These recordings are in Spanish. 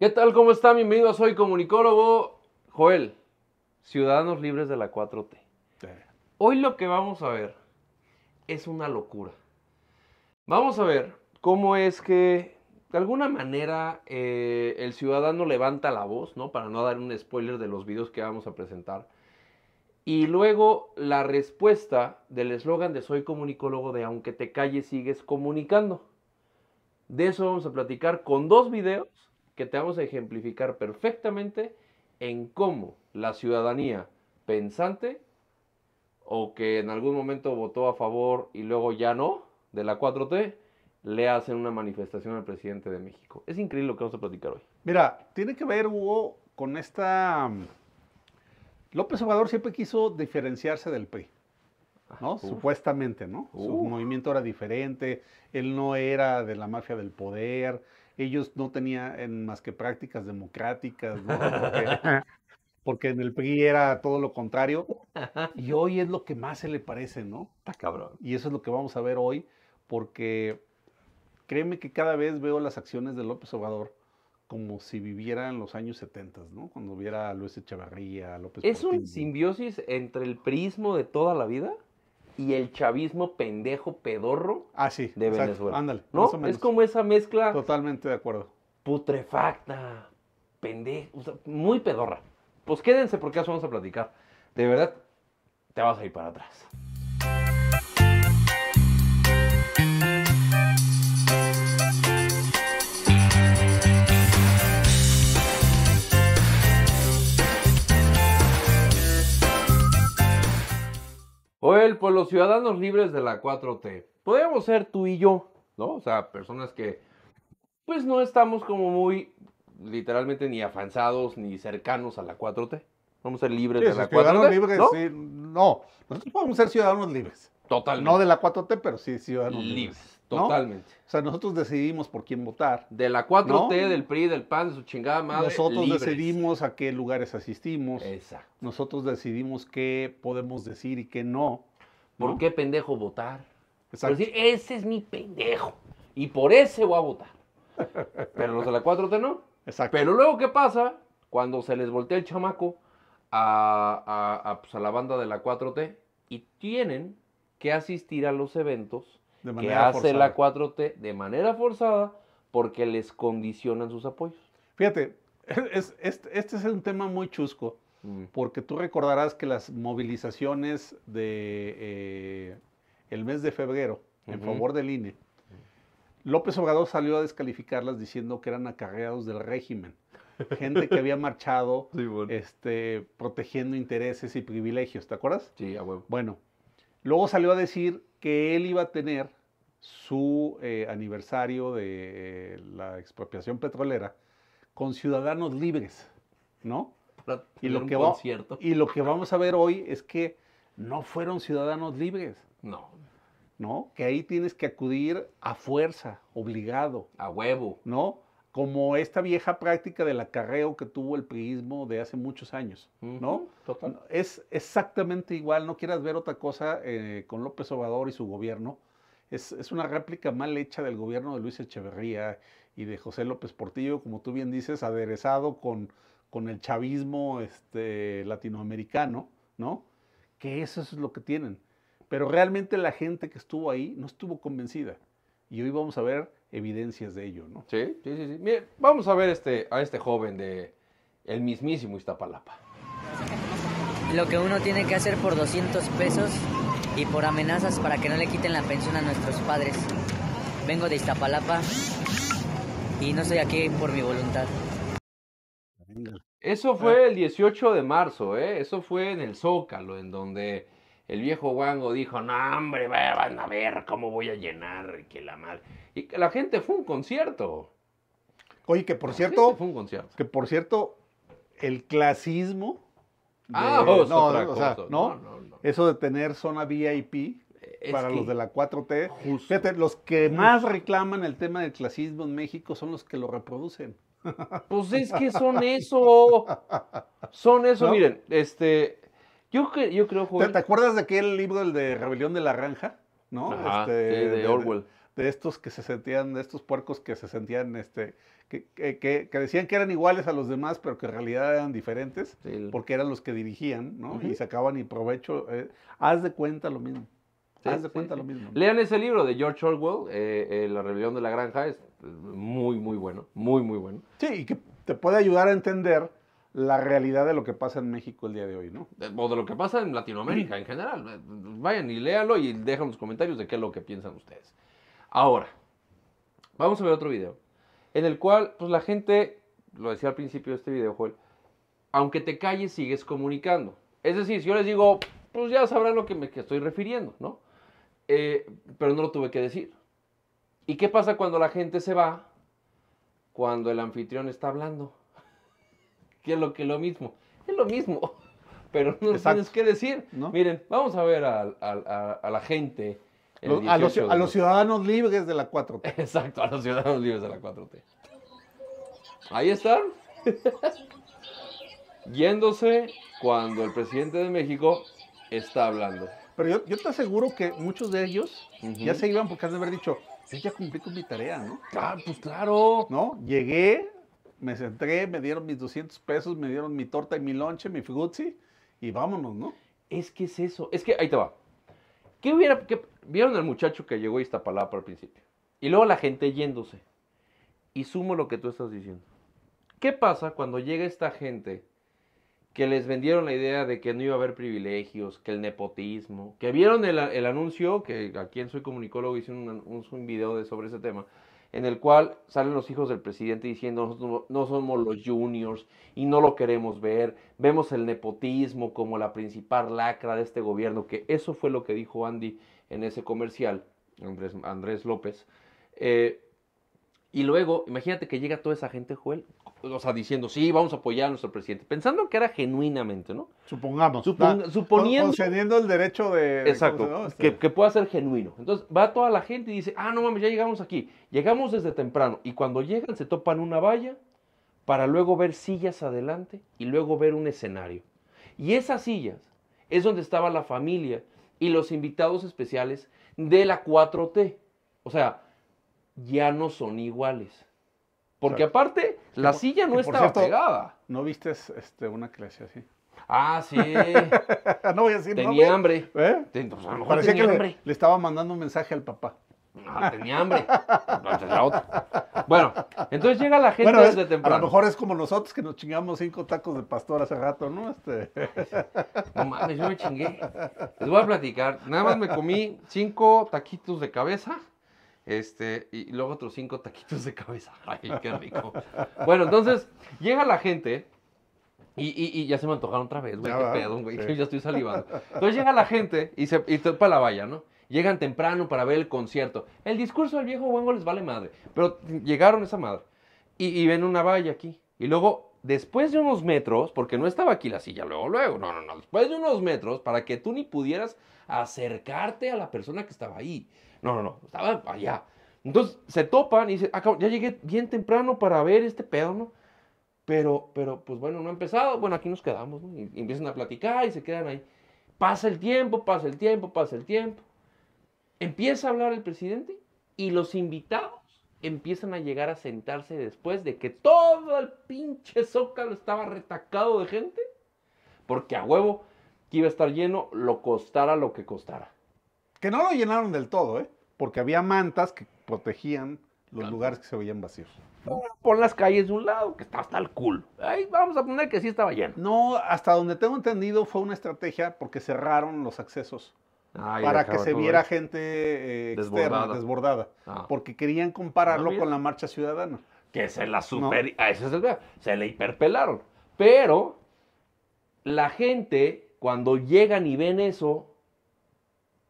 ¿Qué tal? ¿Cómo están? Bienvenidos. Soy comunicólogo Joel, Ciudadanos Libres de la 4T. Hoy lo que vamos a ver es una locura. Vamos a ver cómo es que, de alguna manera, eh, el ciudadano levanta la voz, ¿no? Para no dar un spoiler de los videos que vamos a presentar. Y luego la respuesta del eslogan de Soy comunicólogo de Aunque te calles, sigues comunicando. De eso vamos a platicar con dos videos que te vamos a ejemplificar perfectamente en cómo la ciudadanía pensante o que en algún momento votó a favor y luego ya no de la 4T, le hacen una manifestación al presidente de México. Es increíble lo que vamos a platicar hoy. Mira, tiene que ver, Hugo, con esta... Mm, López Obrador siempre quiso diferenciarse del PRI, ah, ¿no? Supuestamente, ¿no? Su movimiento era diferente, él no era de la mafia del poder, ellos no tenían más que prácticas democráticas, Porque, en el PRI era todo lo contrario. Y hoy es lo que más se le parece, ¿no? Está cabrón. Y eso es lo que vamos a ver hoy, porque créeme que cada vez veo las acciones de López Obrador como si viviera en los años 70, ¿no? Cuando viera Luis Echevarría, López ¿Es un simbiosis entre el prismo de toda la vida? y el chavismo pendejo pedorro ah, sí, de Ándale, ¿no? Es como esa mezcla. Totalmente de acuerdo. Putrefacta, pendejo, muy pedorra. Pues quédense porque eso vamos a platicar. De verdad, te vas a ir para atrás. ciudadanos libres de la 4T, Podemos ser tú y yo, ¿no? O sea, personas que pues no estamos como muy literalmente ni avanzados ni cercanos a la 4T. Vamos ser libres de la 4T. Libres, ¿no? Sí, no, nosotros podemos ser ciudadanos libres. Totalmente. No de la 4T, pero sí ciudadanos libres. Totalmente. O sea, nosotros decidimos por quién votar. De la 4T, del PRI, del PAN, de su chingada madre. Nosotros decidimos a qué lugares asistimos. Exacto. Nosotros decidimos qué podemos decir y qué no. ¿Por qué pendejo votar? Exacto. decir, ese es mi pendejo. Y por ese voy a votar. Pero los de la 4T no. Exacto. Pero luego, ¿qué pasa? Cuando se les voltea el chamaco a, a, pues, la banda de la 4T y tienen que asistir a los eventos que hace la 4T de manera forzada porque les condicionan sus apoyos. Fíjate, este es un tema muy chusco Mm. Porque tú recordarás que las movilizaciones de eh, el mes de febrero en favor del INE, mm. López Obrador salió a descalificarlas diciendo que eran acarreados del régimen, gente que había marchado este, protegiendo intereses y privilegios, ¿te acuerdas? Sí, a huevo. Bueno, luego salió a decir que él iba a tener su eh, aniversario de eh, la expropiación petrolera con ciudadanos libres, ¿no? y lo que Y lo que vamos a ver hoy es que no fueron ciudadanos libres. No. ¿No? Que ahí tienes que acudir a fuerza, obligado. A huevo. ¿No? Como esta vieja práctica del acarreo que tuvo el priismo de hace muchos años, ¿no? Es exactamente igual, no quieras ver otra cosa eh, con López Obrador y su gobierno. Es, es, una réplica mal hecha del gobierno de Luis Echeverría y de José López Portillo, como tú bien dices, aderezado con con el chavismo este, latinoamericano, ¿no? Que eso es lo que tienen. Pero realmente la gente que estuvo ahí no estuvo convencida. Y hoy vamos a ver evidencias de ello, ¿no? Sí, sí, sí. vamos a ver este, a este joven de el mismísimo Iztapalapa. Lo que uno tiene que hacer por 200 pesos y por amenazas para que no le quiten la pensión a nuestros padres. Vengo de Iztapalapa y no soy aquí por mi voluntad. Eso ah. fue el 18 de marzo, ¿eh? Eso fue en el Zócalo, en donde el viejo Wango dijo, no, hombre, van a ver cómo voy a llenar, que la Y la gente fue un concierto. Oye, que por cierto... Que por cierto, el clasismo... ah, ¿no? Eso de tener zona VIP para los de la 4T. los que más reclaman el tema del clasismo en México son los que lo reproducen. Pues es que son eso. Son eso, miren, este. Yo, yo creo, ¿Te, acuerdas de aquel libro, el de Rebelión de la Granja? ¿No? Este, de, Orwell. De, estos que se sentían, de estos puercos que se sentían, este, que, que, que, decían que eran iguales a los demás, pero que en realidad eran diferentes, porque eran los que dirigían, ¿no? Y sacaban y provecho. Eh, haz de cuenta lo mismo. Te Haz cuenta lo mismo. Lean ese libro de George Orwell, eh, eh, La rebelión de la granja, es muy, muy bueno, muy, muy bueno. Sí, y que te puede ayudar a entender la realidad de lo que pasa en México el día de hoy, ¿no? O de lo que pasa en Latinoamérica en general. Vayan y léanlo y dejan los comentarios de qué es lo que piensan ustedes. Ahora, vamos a ver otro video, en el cual, pues la gente, lo decía al principio de este video, Joel, aunque te calles, sigues comunicando. Es decir, si yo les digo, pues ya sabrán lo que me que estoy refiriendo, ¿no? Eh, pero no lo tuve que decir. ¿Y qué pasa cuando la gente se va? Cuando el anfitrión está hablando. Que es lo que lo mismo. Es lo mismo. Pero no tienes que decir. Miren, vamos a ver a, la gente. a los ciudadanos libres de la 4T. Exacto, a los ciudadanos libres de la 4T. Ahí están. Yéndose cuando el presidente de México está hablando. Pero yo, te aseguro que muchos de ellos ya se iban porque han de haber dicho, ya cumplí con mi tarea, ¿no? Ah, pues claro. ¿No? Llegué, me senté, me dieron mis 200 pesos, me dieron mi torta y mi lonche, mi figuzzi, y vámonos, ¿no? Es que es eso. Es que ahí te va. ¿Qué hubiera, vieron al muchacho que llegó y a para al principio? Y luego la gente yéndose. Y sumo lo que tú estás diciendo. ¿Qué pasa cuando llega esta gente que les vendieron la idea de que no iba a haber privilegios, que el nepotismo, que vieron el, anuncio, que a quien Soy Comunicólogo hice un, un, video sobre ese tema, en el cual salen los hijos del presidente diciendo no somos los juniors y no lo queremos ver, vemos el nepotismo como la principal lacra de este gobierno, que eso fue lo que dijo Andy en ese comercial, Andrés, Andrés López. Eh, y luego, imagínate que llega toda esa gente, Joel, o sea, diciendo, sí, vamos a apoyar a nuestro presidente, pensando que era genuinamente, ¿no? Supongamos. suponiendo. Concediendo el derecho de. Exacto. Este que, que, pueda ser genuino. Entonces va toda la gente y dice, ah, no mames, ya llegamos aquí. Llegamos desde temprano. Y cuando llegan, se topan una valla para luego ver sillas adelante y luego ver un escenario. Y esas sillas es donde estaba la familia y los invitados especiales de la 4T. O sea, ya no son iguales porque aparte, la silla no estaba pegada. ¿No viste este, una que le hacía así? Ah, sí. no voy a decir Tenía hambre. ¿Eh? Pues, Parecía tenía que hambre. Le, estaba mandando un mensaje al papá. Ah, tenía hambre. otra. Bueno, entonces llega la gente desde temprano. A lo mejor es como nosotros que nos chingamos cinco tacos de pastor hace rato, ¿no? Este... No mames, yo me chingué. Les voy a platicar. Nada más me comí cinco taquitos de cabeza este, y luego otros cinco taquitos de cabeza. Ay, qué rico. bueno, entonces llega la gente y, y, ya se me antojaron otra vez, güey. Qué güey. Ya estoy salivando. Entonces llega la gente y se y para la valla, ¿no? Llegan temprano para ver el concierto. El discurso del viejo Wango les vale madre. Pero llegaron esa madre. Y, y ven una valla aquí. Y luego, después de unos metros, porque no estaba aquí la silla luego, luego. No, no, no. Después de unos metros, para que tú ni pudieras acercarte a la persona que estaba ahí. No, no, no, estaba allá. Entonces se topan y dicen, ah, ya llegué bien temprano para ver este pedo, ¿no? Pero, pero, pues bueno, no ha empezado. Bueno, aquí nos quedamos, ¿no? y empiezan a platicar y se quedan ahí. Pasa el tiempo, pasa el tiempo, pasa el tiempo. Empieza a hablar el presidente y los invitados empiezan a llegar a sentarse después de que todo el pinche zócalo estaba retacado de gente. Porque a huevo que iba a estar lleno, lo costara lo que costara. Que no lo llenaron del todo, ¿eh? Porque había mantas que protegían los lugares que se veían vacíos. Por Pon las calles de un lado, que está hasta el culo. Ahí vamos a poner que sí estaba lleno. No, hasta donde tengo entendido fue una estrategia porque cerraron los accesos. Ah, para que se viera gente desbordada. Eh, externa, desbordada. Ah. Porque querían compararlo ah, con la marcha ciudadana. Que se la super... A eso Se le hiperpelaron. Pero la gente, cuando llegan y ven eso,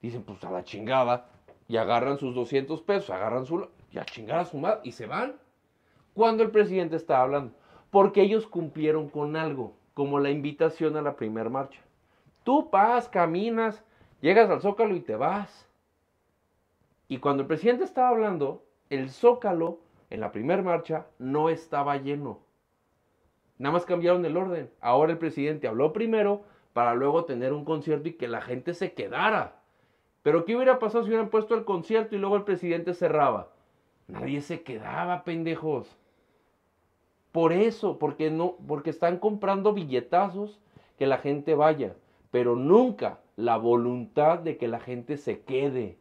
dicen, pues a la chingada, y agarran sus 200 pesos, agarran su... y a chingar a su madre, y se van. Cuando el presidente estaba hablando, porque ellos cumplieron con algo, como la invitación a la primera marcha. Tú vas, caminas, llegas al zócalo y te vas. Y cuando el presidente estaba hablando, el zócalo en la primera marcha no estaba lleno. Nada más cambiaron el orden. Ahora el presidente habló primero para luego tener un concierto y que la gente se quedara. Pero ¿qué hubiera pasado si hubieran puesto el concierto y luego el presidente cerraba? Nadie se quedaba, pendejos. Por eso, porque no, porque están comprando billetazos que la gente vaya, pero nunca la voluntad de que la gente se quede.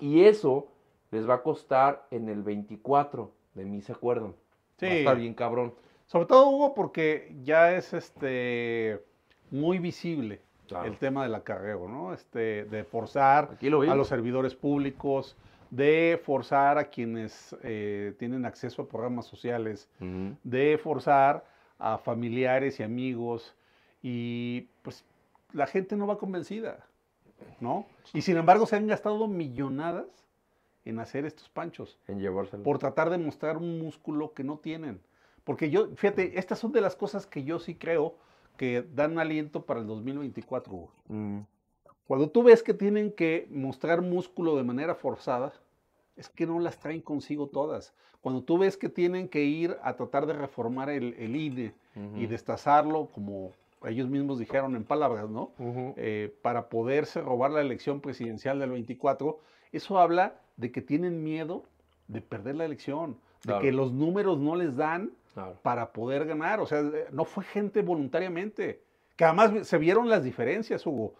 Y eso les va a costar en el 24, de mí se acuerdan. Sí. Va a estar bien cabrón. Sobre todo Hugo porque ya es este muy visible el tema del acarreo, ¿no? Este, de forzar a los servidores públicos, de forzar a quienes eh, tienen acceso a programas sociales, de forzar a familiares y amigos. Y pues la gente no va convencida, ¿no? Y sin embargo se han gastado millonadas en hacer estos panchos. En llevárselo. Por tratar de mostrar un músculo que no tienen. Porque yo, fíjate, estas son de las cosas que yo sí creo que dan aliento para el 2024. Mm. Cuando tú ves que tienen que mostrar músculo de manera forzada, es que no las traen consigo todas. Cuando tú ves que tienen que ir a tratar de reformar el, IDE y destazarlo, como ellos mismos dijeron en palabras, ¿no? Eh, para poderse robar la elección presidencial del 24, eso habla de que tienen miedo de perder la elección, de que los números no les dan para poder ganar. O sea, no fue gente voluntariamente. Que además se vieron las diferencias, Hugo.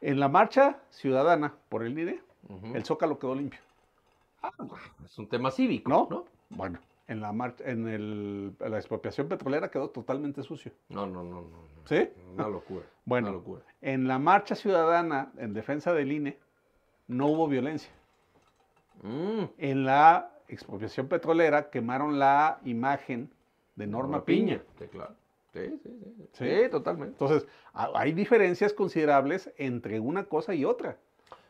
En la marcha ciudadana por el INE, el Zócalo quedó limpio. Ah, es un tema cívico, ¿no? Bueno, en la marcha, en la expropiación petrolera quedó totalmente sucio. No, no, no, ¿Sí? Una locura. Bueno, locura. en la marcha ciudadana en defensa del INE no hubo violencia. Mm. En la expropiación petrolera quemaron la imagen de Norma, Piña. Sí, claro. Sí, sí, sí. totalmente. Entonces, hay diferencias considerables entre una cosa y otra.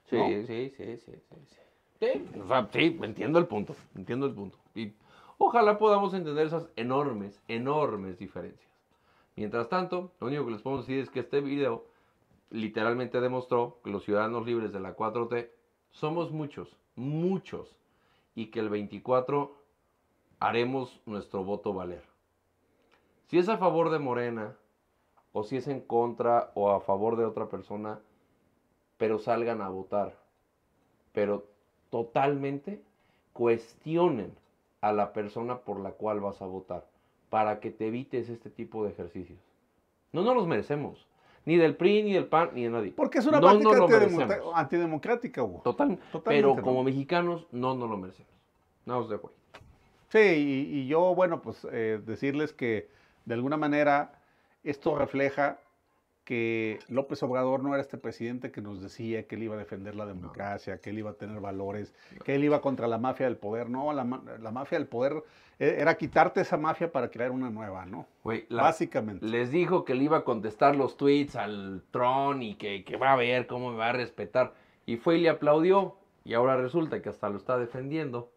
Sí, sí, sí, sí, sí, sí, entiendo el punto, entiendo el punto. Y ojalá podamos entender esas enormes, enormes diferencias. Mientras tanto, lo único que les puedo decir es que este video literalmente demostró que los ciudadanos libres de la 4T somos muchos, muchos, y que el 24 haremos nuestro voto valer. Si es a favor de Morena, o si es en contra o a favor de otra persona, pero salgan a votar. Pero totalmente cuestionen a la persona por la cual vas a votar, para que te evites este tipo de ejercicios. No nos los merecemos. Ni del PRI, ni del PAN, ni de nadie. Porque es una no práctica antidemocrática, Total, Pero como mexicanos, no nos lo merecemos. No os dejo ahí. Sí, y, yo, bueno, pues eh, decirles que de alguna manera, esto refleja que López Obrador no era este presidente que nos decía que él iba a defender la democracia, que él iba a tener valores, que él iba contra la mafia del poder. No, la, mafia del poder e, era quitarte esa mafia para crear una nueva, ¿no? Básicamente. Les dijo que él iba a contestar los tweets al Tron y que, que va a ver cómo me va a respetar. Y fue y le aplaudió. Y ahora resulta que hasta lo está defendiendo.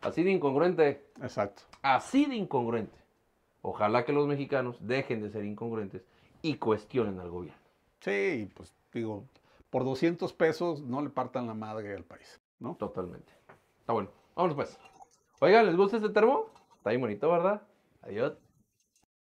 Así de incongruente. Exacto. Así de incongruente. Ojalá que los mexicanos dejen de ser incongruentes y cuestionen al gobierno. Sí, pues digo, por 200 pesos no le partan la madre al país, ¿no? Totalmente. Está bueno. Vámonos pues. Oigan, ¿les gusta este termo? Está ahí bonito, ¿verdad? Adiós.